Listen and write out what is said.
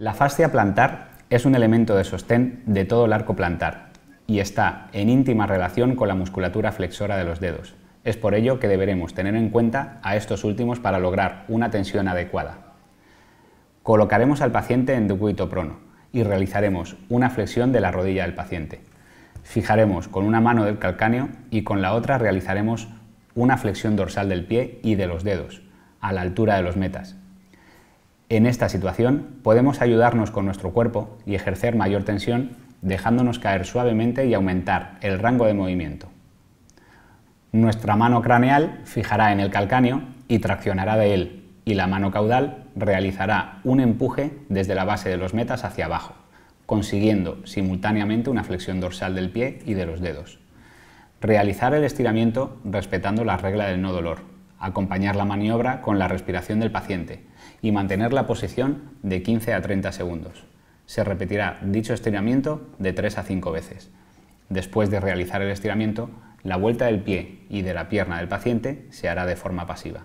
La fascia plantar es un elemento de sostén de todo el arco plantar y está en íntima relación con la musculatura flexora de los dedos. Es por ello que deberemos tener en cuenta a estos últimos para lograr una tensión adecuada. Colocaremos al paciente en ducuito prono y realizaremos una flexión de la rodilla del paciente. Fijaremos con una mano del calcáneo y con la otra realizaremos una flexión dorsal del pie y de los dedos, a la altura de los metas. En esta situación podemos ayudarnos con nuestro cuerpo y ejercer mayor tensión dejándonos caer suavemente y aumentar el rango de movimiento. Nuestra mano craneal fijará en el calcáneo y traccionará de él, y la mano caudal realizará un empuje desde la base de los metas hacia abajo, consiguiendo simultáneamente una flexión dorsal del pie y de los dedos. Realizar el estiramiento respetando la regla del no dolor, acompañar la maniobra con la respiración del paciente y mantener la posición de 15 a 30 segundos. Se repetirá dicho estiramiento de 3 a 5 veces. Después de realizar el estiramiento, la vuelta del pie y de la pierna del paciente se hará de forma pasiva.